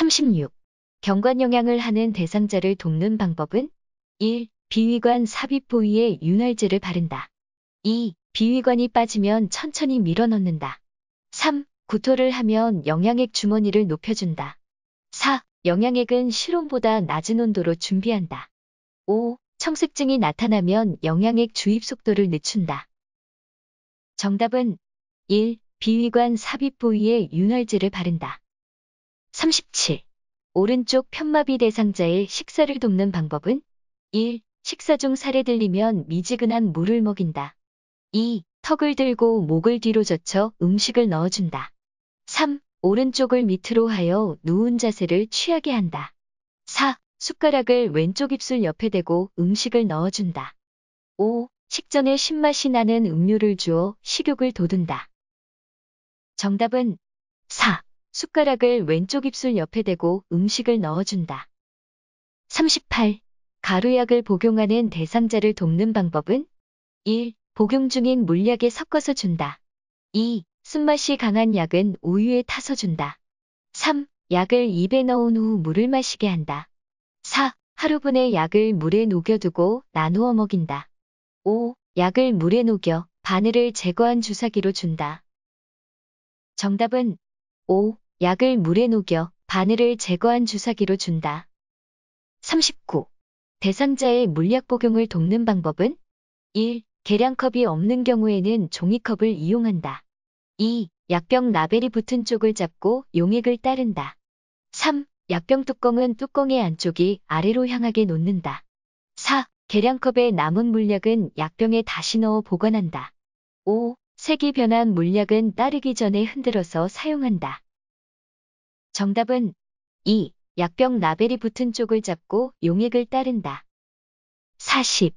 36. 경관 영향을 하는 대상자를 돕는 방법은 1. 비위관 삽입 부위에 윤활제를 바른다. 2. 비위관이 빠지면 천천히 밀어넣는다. 3. 구토를 하면 영양액 주머니를 높여준다. 4. 영양액은 실온보다 낮은 온도로 준비한다. 5. 청색증이 나타나면 영양액 주입 속도를 늦춘다. 정답은 1. 비위관 삽입 부위에 윤활제를 바른다. 37. 오른쪽 편마비 대상자의 식사를 돕는 방법은 1. 식사 중 살에 들리면 미지근한 물을 먹인다. 2. 턱을 들고 목을 뒤로 젖혀 음식을 넣어준다. 3. 오른쪽을 밑으로 하여 누운 자세를 취하게 한다. 4. 숟가락을 왼쪽 입술 옆에 대고 음식을 넣어준다. 5. 식전에 신맛이 나는 음료를 주어 식욕을 돋운다. 정답은 4. 숟가락을 왼쪽 입술 옆에 대고 음식을 넣어준다. 38. 가루약을 복용하는 대상자를 돕는 방법은 1. 복용 중인 물약에 섞어서 준다. 2. 쓴맛이 강한 약은 우유에 타서 준다. 3. 약을 입에 넣은 후 물을 마시게 한다. 4. 하루분의 약을 물에 녹여두고 나누어 먹인다. 5. 약을 물에 녹여 바늘을 제거한 주사기로 준다. 정답은 5. 약을 물에 녹여 바늘을 제거한 주사기로 준다. 39. 대상자의 물약 복용을 돕는 방법은 1. 계량컵이 없는 경우에는 종이컵을 이용한다. 2. 약병 나벨이 붙은 쪽을 잡고 용액을 따른다. 3. 약병 뚜껑은 뚜껑의 안쪽이 아래로 향하게 놓는다. 4. 계량컵에 남은 물약은 약병에 다시 넣어 보관한다. 5. 색이 변한 물약은 따르기 전에 흔들어서 사용한다. 정답은 2. 약병 나벨이 붙은 쪽을 잡고 용액을 따른다. 40.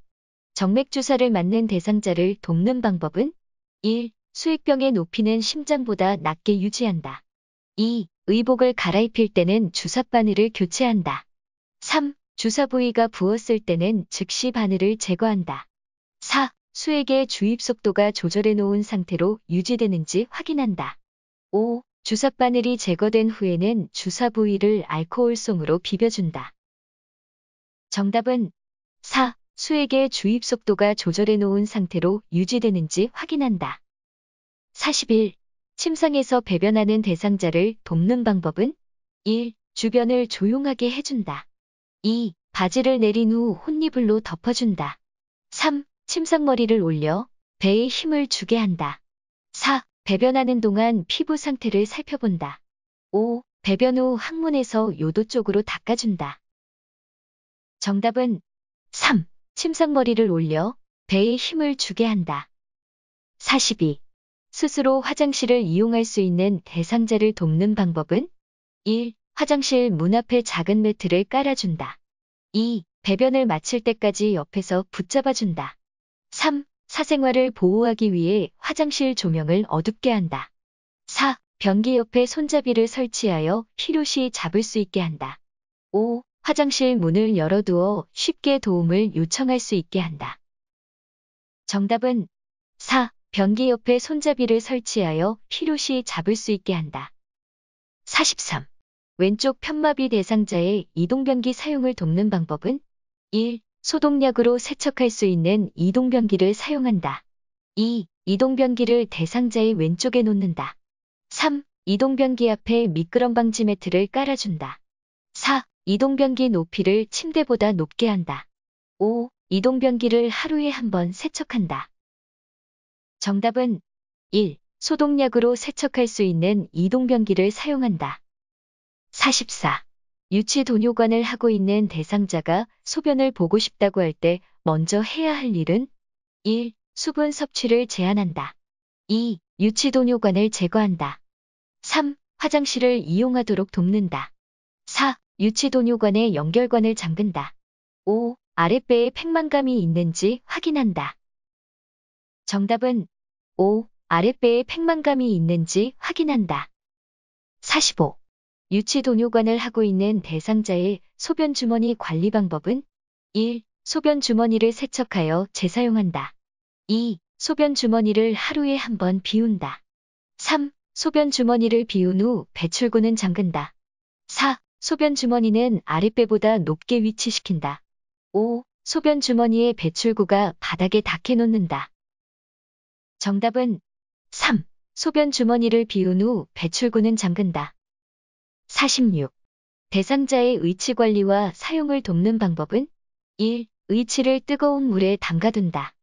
정맥주사를 맞는 대상자를 돕는 방법은 1. 수액병의 높이는 심장보다 낮게 유지한다. 2. 의복을 갈아입힐 때는 주사 바늘을 교체한다. 3. 주사 부위가 부었을 때는 즉시 바늘을 제거한다. 4. 수액의 주입 속도가 조절해 놓은 상태로 유지되는지 확인한다. 5. 주삿 바늘이 제거된 후에는 주사 부위를 알코올솜으로 비벼준다. 정답은 4. 수액의 주입 속도가 조절해 놓은 상태로 유지되는지 확인한다. 41. 침상에서 배변하는 대상자를 돕는 방법은 1. 주변을 조용하게 해준다. 2. 바지를 내린 후 혼니블로 덮어준다. 3. 침상머리를 올려 배에 힘을 주게 한다. 4. 배변하는 동안 피부 상태를 살펴본다. 5. 배변 후 항문에서 요도 쪽으로 닦아준다. 정답은 3. 침상머리를 올려 배에 힘을 주게 한다. 42. 스스로 화장실을 이용할 수 있는 대상자를 돕는 방법은 1. 화장실 문 앞에 작은 매트를 깔아준다. 2. 배변을 마칠 때까지 옆에서 붙잡아준다. 3. 사생활을 보호하기 위해 화장실 조명을 어둡게 한다. 4. 변기 옆에 손잡이를 설치하여 필요시 잡을 수 있게 한다. 5. 화장실 문을 열어두어 쉽게 도움을 요청할 수 있게 한다. 정답은 4. 변기 옆에 손잡이를 설치하여 필요시 잡을 수 있게 한다. 43. 왼쪽 편마비 대상자의 이동변기 사용을 돕는 방법은 1. 소독약으로 세척할 수 있는 이동변기를 사용한다. 2. 이동변기를 대상자의 왼쪽에 놓는다. 3. 이동변기 앞에 미끄럼 방지 매트를 깔아준다. 4. 이동변기 높이를 침대보다 높게 한다. 5. 이동변기를 하루에 한 번 세척한다. 정답은 1. 소독약으로 세척할 수 있는 이동변기를 사용한다. 44. 유치 도뇨관을 하고 있는 대상자가 소변을 보고 싶다고 할 때 먼저 해야 할 일은 1. 수분 섭취를 제한한다. 2. 유치 도뇨관을 제거한다. 3. 화장실을 이용하도록 돕는다. 4. 유치 도뇨관의 연결관을 잠근다. 5. 아랫배에 팽만감이 있는지 확인한다. 정답은 5. 아랫배에 팽만감이 있는지 확인한다. 45. 유치동뇨관을 하고 있는 대상자의 소변주머니 관리 방법은 1. 소변주머니를 세척하여 재사용한다. 2. 소변주머니를 하루에 한 번 비운다. 3. 소변주머니를 비운 후 배출구는 잠근다. 4. 소변주머니는 아랫배보다 높게 위치시킨다. 5. 소변주머니의 배출구가 바닥에 닿게 놓는다. 정답은 3. 소변주머니를 비운 후 배출구는 잠근다. 46. 대상자의 의치 관리와 사용을 돕는 방법은 1. 의치를 뜨거운 물에 담가둔다.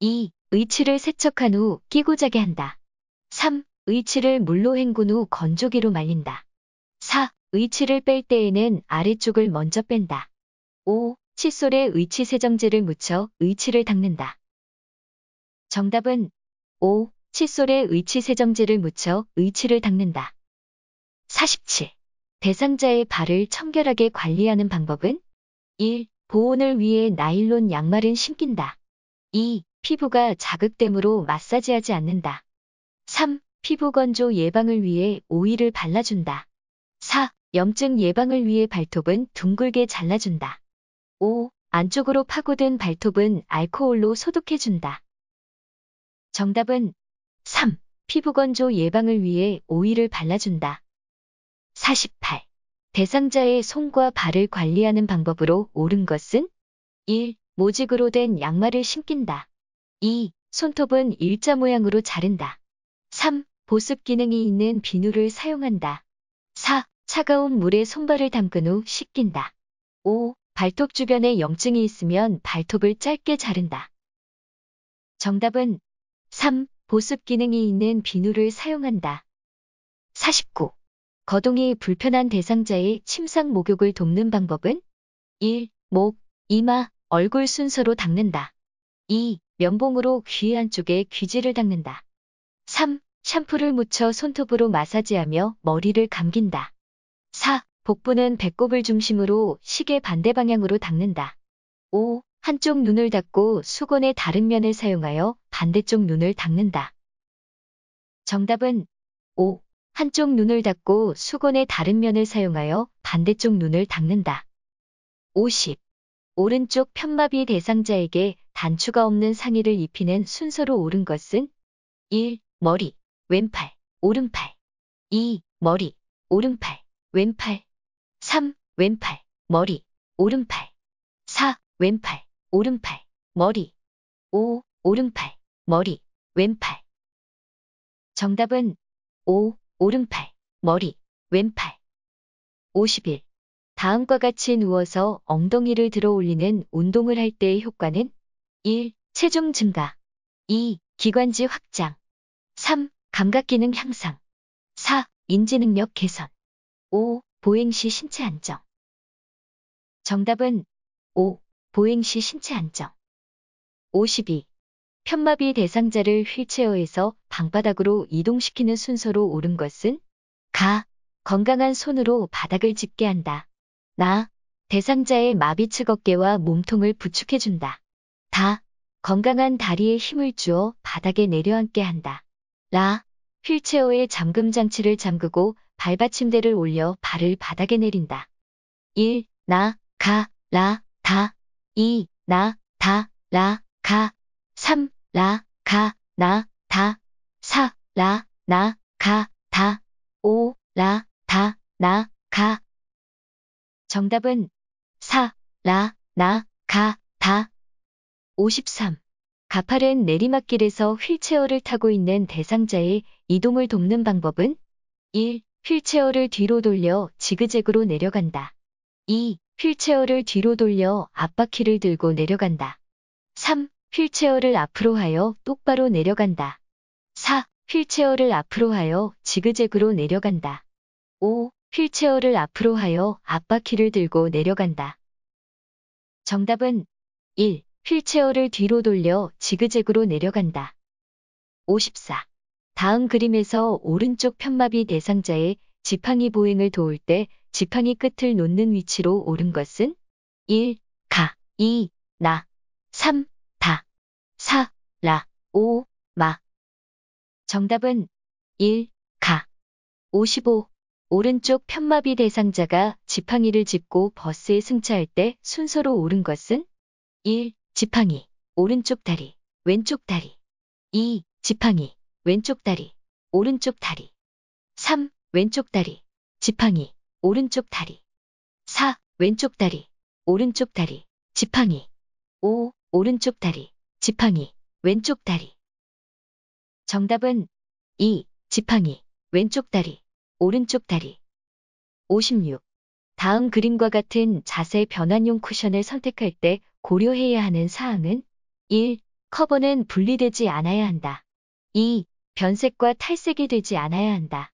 2. 의치를 세척한 후 끼고 자게 한다. 3. 의치를 물로 헹군 후 건조기로 말린다. 4. 의치를 뺄 때에는 아래쪽을 먼저 뺀다. 5. 칫솔에 의치 세정제를 묻혀 의치를 닦는다. 정답은 5. 칫솔에 의치 세정제를 묻혀 의치를 닦는다. 47. 대상자의 발을 청결하게 관리하는 방법은 1. 보온을 위해 나일론 양말은 신긴다. 2. 피부가 자극됨으로 마사지하지 않는다. 3. 피부 건조 예방을 위해 오일을 발라준다. 4. 염증 예방을 위해 발톱은 둥글게 잘라준다. 5. 안쪽으로 파고든 발톱은 알코올로 소독해준다. 정답은 3. 피부 건조 예방을 위해 오일을 발라준다. 48. 대상자의 손과 발을 관리하는 방법으로 옳은 것은 1. 모직으로 된 양말을 신긴다. 2. 손톱은 일자 모양으로 자른다. 3. 보습 기능이 있는 비누를 사용한다. 4. 차가운 물에 손발을 담근 후 씻긴다. 5. 발톱 주변에 염증이 있으면 발톱을 짧게 자른다. 정답은 3. 보습 기능이 있는 비누를 사용한다. 49. 거동이 불편한 대상자의 침상 목욕을 돕는 방법은 1. 목, 이마, 얼굴 순서로 닦는다. 2. 면봉으로 귀 안쪽에 귀지를 닦는다. 3. 샴푸를 묻혀 손톱으로 마사지하며 머리를 감긴다. 4. 복부는 배꼽을 중심으로 시계 반대 방향으로 닦는다. 5. 한쪽 눈을 닦고 수건의 다른 면을 사용하여 반대쪽 눈을 닦는다. 정답은 5. 한쪽 눈을 닫고 수건의 다른 면을 사용하여 반대쪽 눈을 닦는다. 50. 오른쪽 편마비 대상자에게 단추가 없는 상의를 입히는 순서로 오른 것은 1. 머리, 왼팔, 오른팔 2. 머리, 오른팔, 왼팔 3. 왼팔, 머리, 오른팔 4. 왼팔, 오른팔, 머리 5. 오른팔, 머리, 왼팔 정답은 5. 오른팔, 머리, 왼팔. 51. 다음과 같이 누워서 엉덩이를 들어 올리는 운동을 할 때의 효과는 1. 체중 증가 2. 기관지 확장 3. 감각기능 향상 4. 인지능력 개선 5. 보행시 신체 안정 정답은 5. 보행시 신체 안정 52. 편마비 대상자를 휠체어에서 방바닥으로 이동시키는 순서로 옳은 것은 가, 건강한 손으로 바닥을 짚게 한다. 나, 대상자의 마비 측어깨와 몸통을 부축해준다. 다, 건강한 다리에 힘을 주어 바닥에 내려앉게 한다. 라, 휠체어의 잠금 장치를 잠그고 발받침대를 올려 발을 바닥에 내린다. 1. 나, 가, 라, 다. 2. 나, 다, 라, 가. 3. 라, 가, 나, 다, 사, 라, 나, 가, 다, 오, 라, 다, 나, 가. 정답은 사, 라, 나, 가, 다. 53. 가파른 내리막길에서 휠체어를 타고 있는 대상자의 이동을 돕는 방법은 1. 휠체어를 뒤로 돌려 지그재그로 내려간다. 2. 휠체어를 뒤로 돌려 앞바퀴를 들고 내려간다. 3. 휠체어를 앞으로 하여 똑바로 내려간다. 4. 휠체어를 앞으로 하여 지그재그로 내려간다. 5. 휠체어를 앞으로 하여 앞바퀴를 들고 내려간다. 정답은 1. 휠체어를 뒤로 돌려 지그재그로 내려간다. 54. 다음 그림에서 오른쪽 편마비 대상자의 지팡이 보행을 도울 때 지팡이 끝을 놓는 위치로 오른 것은 1. 가, 2. 나, 3. 사, 라, 오, 마. 정답은 1, 가. 55. 오른쪽 편마비 대상자가 지팡이를 짚고 버스에 승차할 때 순서로 오른 것은 1. 지팡이, 오른쪽 다리, 왼쪽 다리 2. 지팡이, 왼쪽 다리, 오른쪽 다리 3. 왼쪽 다리, 지팡이, 오른쪽 다리 4. 왼쪽 다리, 오른쪽 다리, 지팡이 5. 오른쪽 다리, 지팡이, 왼쪽 다리. 정답은 2. 지팡이, 왼쪽 다리, 오른쪽 다리. 56. 다음 그림과 같은 자세 변환용 쿠션을 선택할 때 고려해야 하는 사항은 1. 커버는 분리되지 않아야 한다. 2. 변색과 탈색이 되지 않아야 한다.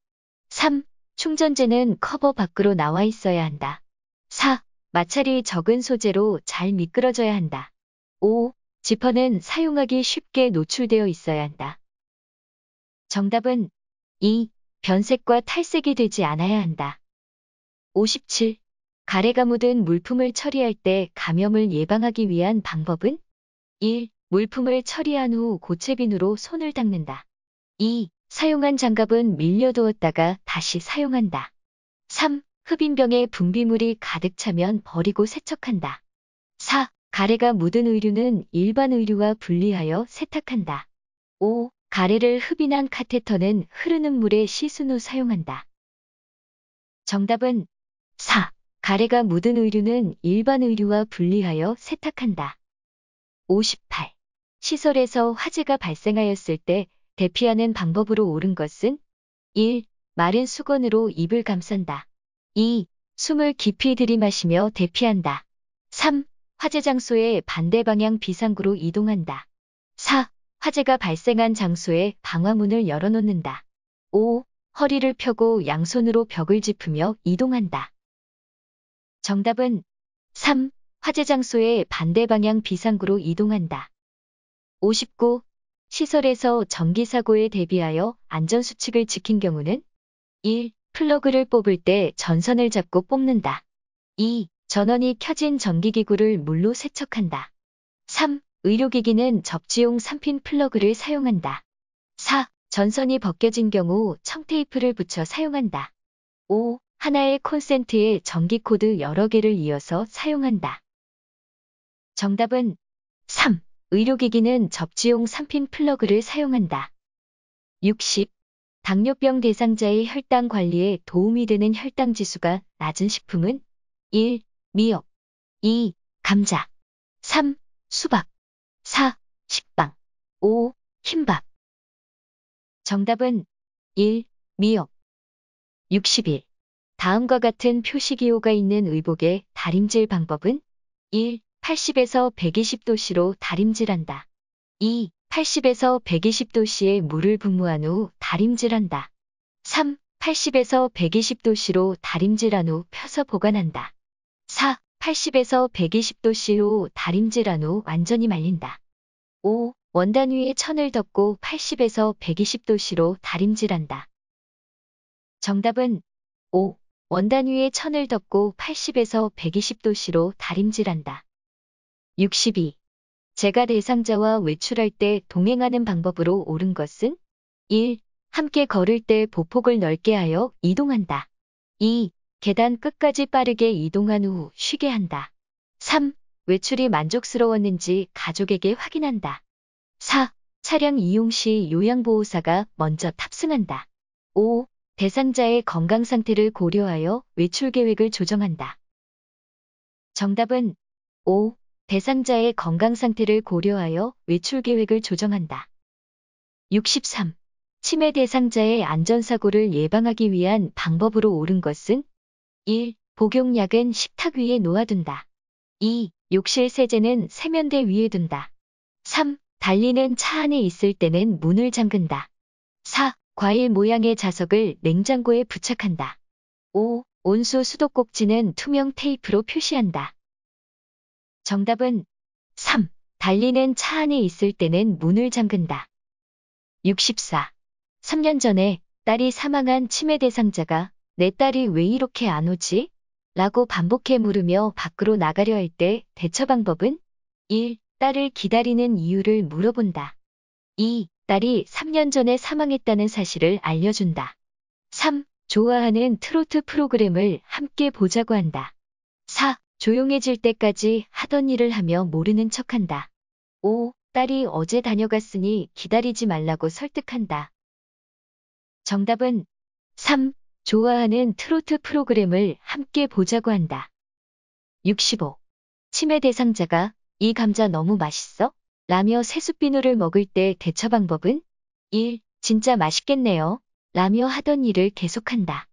3. 충전재는 커버 밖으로 나와 있어야 한다. 4. 마찰이 적은 소재로 잘 미끄러져야 한다. 5. 지퍼는 사용하기 쉽게 노출되어 있어야 한다. 정답은 2. 변색과 탈색이 되지 않아야 한다. 57. 가래가 묻은 물품을 처리할 때 감염을 예방하기 위한 방법은 1. 물품을 처리한 후 고체빈으로 손을 닦는다. 2. 사용한 장갑은 밀려두었다가 다시 사용한다. 3. 흡인병에 분비물이 가득 차면 버리고 세척한다. 4. 가래가 묻은 의류는 일반 의류와 분리하여 세탁한다. 5. 가래를 흡인한 카테터는 흐르는 물에 씻은 후 사용한다. 정답은 4. 가래가 묻은 의류는 일반 의류와 분리하여 세탁한다. 58. 시설에서 화재가 발생하였을 때 대피하는 방법으로 옳은 것은 1. 마른 수건으로 입을 감싼다. 2. 숨을 깊이 들이마시며 대피한다. 3. 화재 장소의 반대 방향 비상구로 이동한다. 4. 화재가 발생한 장소에 방화문을 열어놓는다. 5. 허리를 펴고 양손으로 벽을 짚으며 이동한다. 정답은 3. 화재 장소의 반대 방향 비상구로 이동한다. 59. 시설에서 전기사고에 대비하여 안전수칙을 지킨 경우는 1. 플러그를 뽑을 때 전선을 잡고 뽑는다. 2. 전원이 켜진 전기기구를 물로 세척한다. 3. 의료기기는 접지용 3핀 플러그를 사용한다. 4. 전선이 벗겨진 경우 청테이프를 붙여 사용한다. 5. 하나의 콘센트에 전기코드 여러 개를 이어서 사용한다. 정답은 3. 의료기기는 접지용 3핀 플러그를 사용한다. 60. 당뇨병 대상자의 혈당 관리에 도움이 되는 혈당 지수가 낮은 식품은 1. 미역 2. 감자 3. 수박 4. 식빵 5. 흰밥 정답은 1. 미역 61. 다음과 같은 표시기호가 있는 의복의 다림질 방법은 1. 80에서 120도씨로 다림질한다. 2. 80에서 120도씨에 물을 분무한 후 다림질한다. 3. 80에서 120도씨로 다림질한 후 펴서 보관한다. 4. 80에서 120도씨로 다림질한 후 완전히 말린다. 5. 원단 위에 천을 덮고 80에서 120도씨로 다림질한다. 정답은 5. 원단 위에 천을 덮고 80에서 120도씨로 다림질한다. 62. 제가 대상자와 외출할 때 동행하는 방법으로 옳은 것은 1. 함께 걸을 때 보폭을 넓게 하여 이동한다. 2. 계단 끝까지 빠르게 이동한 후 쉬게 한다. 3. 외출이 만족스러웠는지 가족에게 확인한다. 4. 차량 이용 시 요양보호사가 먼저 탑승한다. 5. 대상자의 건강 상태를 고려하여 외출 계획을 조정한다. 정답은 5. 대상자의 건강 상태를 고려하여 외출 계획을 조정한다. 63. 치매 대상자의 안전사고를 예방하기 위한 방법으로 옳은 것은 1. 복용약은 식탁 위에 놓아둔다. 2. 욕실 세제는 세면대 위에 둔다. 3. 달리는 차 안에 있을 때는 문을 잠근다. 4. 과일 모양의 자석을 냉장고에 부착한다. 5. 온수 수도꼭지는 투명 테이프로 표시한다. 정답은 3. 달리는 차 안에 있을 때는 문을 잠근다. 64. 3년 전에 딸이 사망한 치매 대상자가 내 딸이 왜 이렇게 안 오지? 라고 반복해 물으며 밖으로 나가려 할 때 대처 방법은 1. 딸을 기다리는 이유를 물어본다. 2. 딸이 3년 전에 사망했다는 사실을 알려준다. 3. 좋아하는 트로트 프로그램을 함께 보자고 한다. 4. 조용해질 때까지 하던 일을 하며 모르는 척한다. 5. 딸이 어제 다녀갔으니 기다리지 말라고 설득한다. 정답은 3. 좋아하는 트로트 프로그램을 함께 보자고 한다. 65. 치매 대상자가 이 감자 너무 맛있어? 라며 세숫비누를 먹을 때 대처 방법은 1. 진짜 맛있겠네요. 라며 하던 일을 계속한다.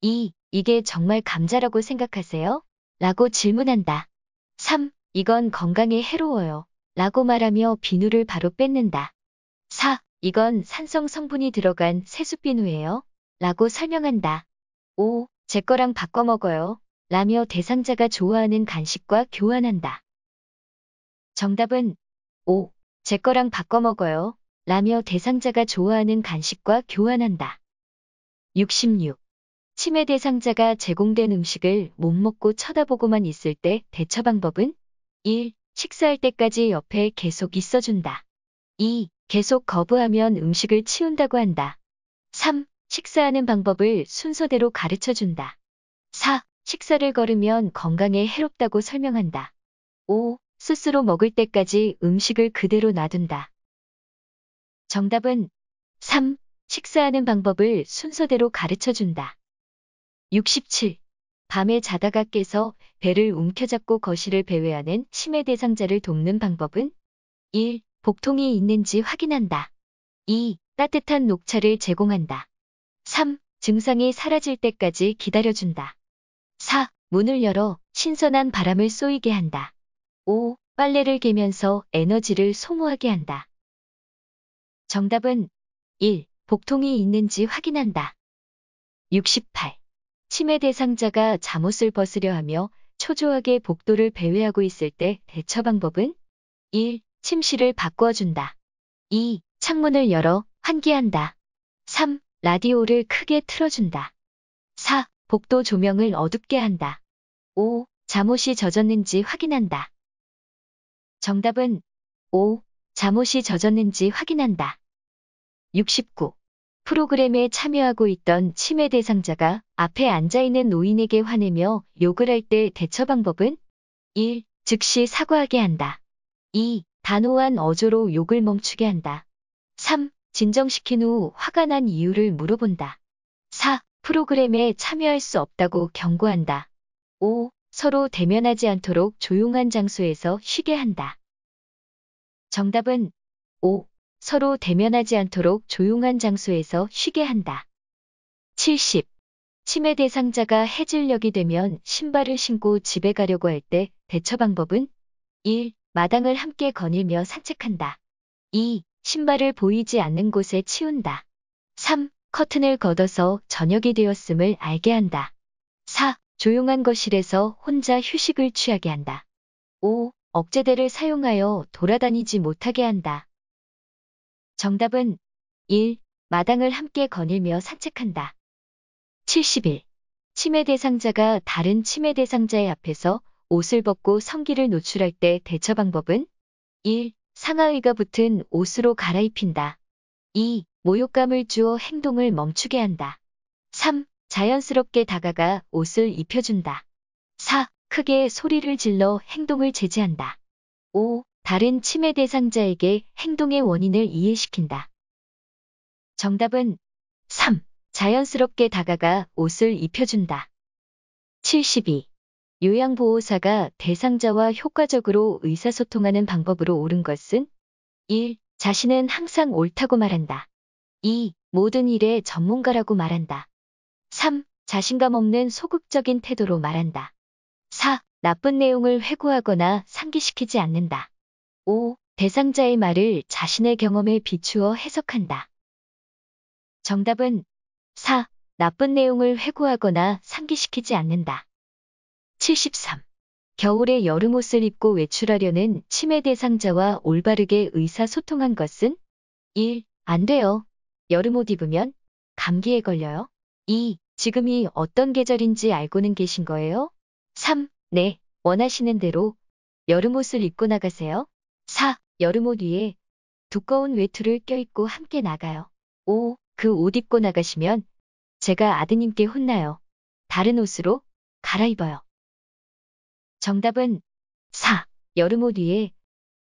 2. 이게 정말 감자라고 생각하세요? 라고 질문한다. 3. 이건 건강에 해로워요. 라고 말하며 비누를 바로 뺏는다. 4. 이건 산성 성분이 들어간 세숫비누예요. 라고 설명한다. 오, 제 거랑 바꿔 먹어요. 라며 대상자가 좋아하는 간식과 교환한다. 정답은 오, 제 거랑 바꿔 먹어요. 라며 대상자가 좋아하는 간식과 교환한다. 66. 치매 대상자가 제공된 음식을 못 먹고 쳐다보고만 있을 때 대처 방법은 1. 식사할 때까지 옆에 계속 있어준다. 2. 계속 거부하면 음식을 치운다고 한다. 3. 식사하는 방법을 순서대로 가르쳐 준다. 4. 식사를 걸으면 건강에 해롭다고 설명한다. 5. 스스로 먹을 때까지 음식을 그대로 놔둔다. 정답은 3. 식사하는 방법을 순서대로 가르쳐 준다. 67. 밤에 자다가 깨서 배를 움켜잡고 거실을 배회하는 치매 대상자를 돕는 방법은 1. 복통이 있는지 확인한다. 2. 따뜻한 녹차를 제공한다. 3. 증상이 사라질 때까지 기다려준다. 4. 문을 열어 신선한 바람을 쏘이게 한다. 5. 빨래를 개면서 에너지를 소모하게 한다. 정답은 1. 복통이 있는지 확인한다. 68. 치매 대상자가 잠옷을 벗으려 하며 초조하게 복도를 배회하고 있을 때 대처 방법은 1. 침실을 바꿔준다. 2. 창문을 열어 환기한다. 3. 라디오를 크게 틀어준다. 4. 복도 조명을 어둡게 한다. 5. 잠옷이 젖었는지 확인한다. 정답은 5. 잠옷이 젖었는지 확인한다. 69. 프로그램에 참여하고 있던 치매 대상자가 앞에 앉아있는 노인에게 화내며 욕을 할 때 대처 방법은 1. 즉시 사과하게 한다. 2. 단호한 어조로 욕을 멈추게 한다. 3. 진정시킨 후 화가 난 이유를 물어본다. 4. 프로그램에 참여할 수 없다고 경고한다. 5. 서로 대면하지 않도록 조용한 장소에서 쉬게 한다. 정답은 5. 서로 대면하지 않도록 조용한 장소에서 쉬게 한다. 70. 치매 대상자가 해질녘이 되면 신발을 신고 집에 가려고 할 때 대처 방법은 1. 마당을 함께 거닐며 산책한다. 2. 신발을 보이지 않는 곳에 치운다. 3. 커튼을 걷어서 저녁이 되었음을 알게 한다. 4. 조용한 거실에서 혼자 휴식을 취하게 한다. 5. 억제대를 사용하여 돌아다니지 못하게 한다. 정답은 1. 마당을 함께 거닐며 산책한다. 71. 치매 대상자가 다른 치매 대상자의 앞에서 옷을 벗고 성기를 노출할 때 대처 방법은 1. 상하의가 붙은 옷으로 갈아입힌다. 2. 모욕감을 주어 행동을 멈추게 한다. 3. 자연스럽게 다가가 옷을 입혀준다. 4. 크게 소리를 질러 행동을 제지한다. 5. 다른 치매 대상자에게 행동의 원인을 이해시킨다. 정답은 3. 자연스럽게 다가가 옷을 입혀준다. 72. 요양보호사가 대상자와 효과적으로 의사소통하는 방법으로 옳은 것은 1. 자신은 항상 옳다고 말한다. 2. 모든 일에 전문가라고 말한다. 3. 자신감 없는 소극적인 태도로 말한다. 4. 나쁜 내용을 회고하거나 상기시키지 않는다. 5. 대상자의 말을 자신의 경험에 비추어 해석한다. 정답은 4. 나쁜 내용을 회고하거나 상기시키지 않는다. 73. 겨울에 여름옷을 입고 외출하려는 치매 대상자와 올바르게 의사소통한 것은 1. 안 돼요. 여름옷 입으면 감기에 걸려요. 2. 지금이 어떤 계절인지 알고는 계신 거예요? 3. 네. 원하시는 대로 여름옷을 입고 나가세요. 4. 여름옷 위에 두꺼운 외투를 껴입고 함께 나가요. 5. 그 옷 입고 나가시면 제가 아드님께 혼나요. 다른 옷으로 갈아입어요. 정답은 4. 여름옷 위에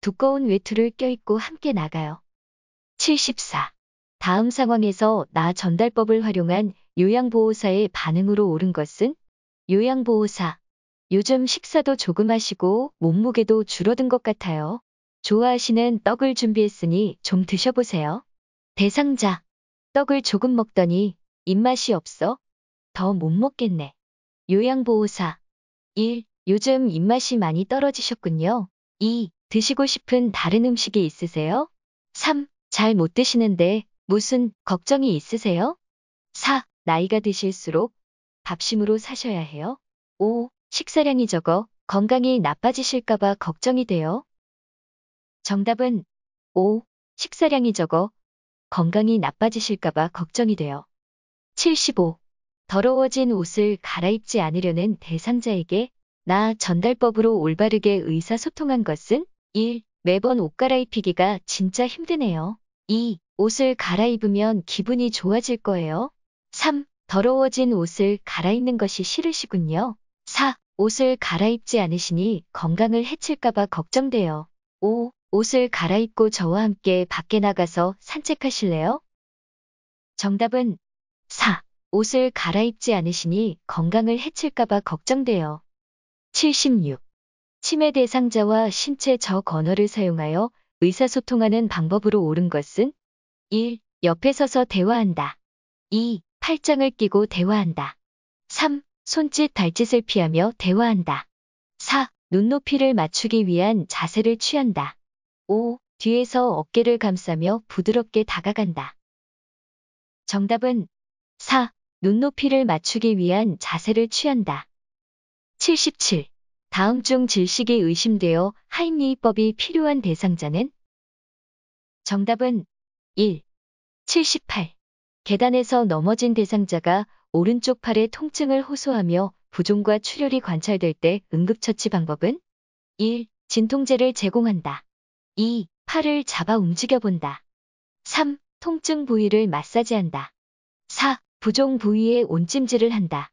두꺼운 외투를 껴입고 함께 나가요. 74. 다음 상황에서 나 전달법을 활용한 요양보호사의 반응으로 옳은 것은 요양보호사. 요즘 식사도 조금 하시고 몸무게도 줄어든 것 같아요. 좋아하시는 떡을 준비했으니 좀 드셔보세요. 대상자. 떡을 조금 먹더니 입맛이 없어. 더 못 먹겠네. 요양보호사. 1. 요즘 입맛이 많이 떨어지셨군요. 2. 드시고 싶은 다른 음식이 있으세요? 3. 잘 못 드시는데 무슨 걱정이 있으세요? 4. 나이가 드실수록 밥심으로 사셔야 해요. 5. 식사량이 적어 건강이 나빠지실까봐 걱정이 돼요. 정답은 5. 식사량이 적어 건강이 나빠지실까봐 걱정이 돼요. 75. 더러워진 옷을 갈아입지 않으려는 대상자에게 나 전달법으로 올바르게 의사소통한 것은 1. 매번 옷 갈아입히기가 진짜 힘드네요. 2. 옷을 갈아입으면 기분이 좋아질 거예요. 3. 더러워진 옷을 갈아입는 것이 싫으시군요. 4. 옷을 갈아입지 않으시니 건강을 해칠까봐 걱정돼요. 5. 옷을 갈아입고 저와 함께 밖에 나가서 산책하실래요? 정답은 4. 옷을 갈아입지 않으시니 건강을 해칠까봐 걱정돼요. 76. 치매 대상자와 신체 적 언어를 사용하여 의사소통하는 방법으로 옳은 것은 1. 옆에 서서 대화한다. 2. 팔짱을 끼고 대화한다. 3. 손짓 달짓을 피하며 대화한다. 4. 눈높이를 맞추기 위한 자세를 취한다. 5. 뒤에서 어깨를 감싸며 부드럽게 다가간다. 정답은 4. 눈높이를 맞추기 위한 자세를 취한다. 77. 다음 중 질식이 의심되어 하임리히법이 필요한 대상자는? 정답은 1. 78. 계단에서 넘어진 대상자가 오른쪽 팔에 통증을 호소하며 부종과 출혈이 관찰될 때 응급처치 방법은? 1. 진통제를 제공한다. 2. 팔을 잡아 움직여본다. 3. 통증 부위를 마사지한다. 4. 부종 부위에 온찜질을 한다.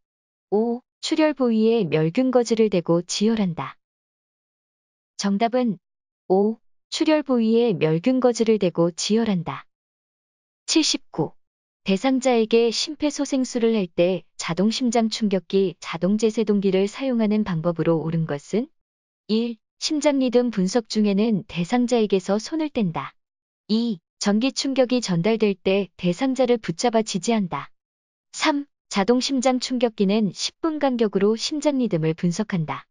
5. 출혈 부위에 멸균 거즈를 대고 지혈한다. 정답은 5. 출혈 부위에 멸균 거즈를 대고 지혈한다. 79. 대상자에게 심폐소생술을 할 때 자동 심장 충격기 자동 제세동기를 사용하는 방법으로 옳은 것은 1. 심장 리듬 분석 중에는 대상자에게서 손을 뗀다. 2. 전기 충격이 전달될 때 대상자를 붙잡아 지지한다. 3. 자동 심장 충격기는 10분 간격으로 심장 리듬을 분석한다.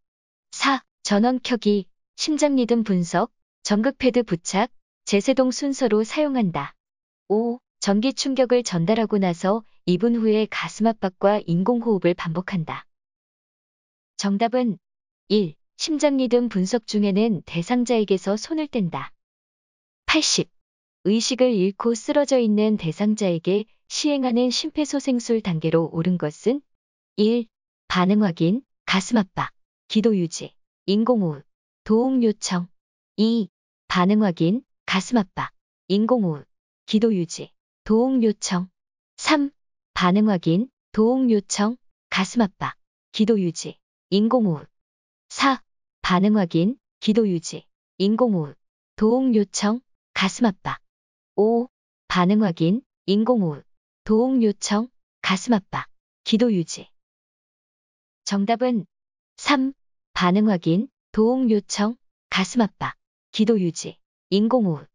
4. 전원 켜기, 심장 리듬 분석, 전극 패드 부착, 제세동 순서로 사용한다. 5. 전기 충격을 전달하고 나서 2분 후에 가슴 압박과 인공호흡을 반복한다. 정답은 1. 심장 리듬 분석 중에는 대상자에게서 손을 뗀다. 80. 의식을 잃고 쓰러져 있는 대상자에게 시행하는 심폐소생술 단계로 오른 것은 1. 반응 확인, 가슴 압박, 기도 유지, 인공호흡, 도움 요청 2. 반응 확인, 가슴 압박, 인공호흡, 기도 유지, 도움 요청 3. 반응 확인, 도움 요청, 가슴 압박, 기도 유지, 인공호흡 4. 반응 확인, 기도 유지, 인공호흡, 도움 요청, 가슴 압박, 5. 반응 확인, 인공호흡, 도움 요청, 가슴 압박, 기도 유지. 정답은 3. 반응 확인, 도움 요청, 가슴 압박, 기도 유지, 인공호흡.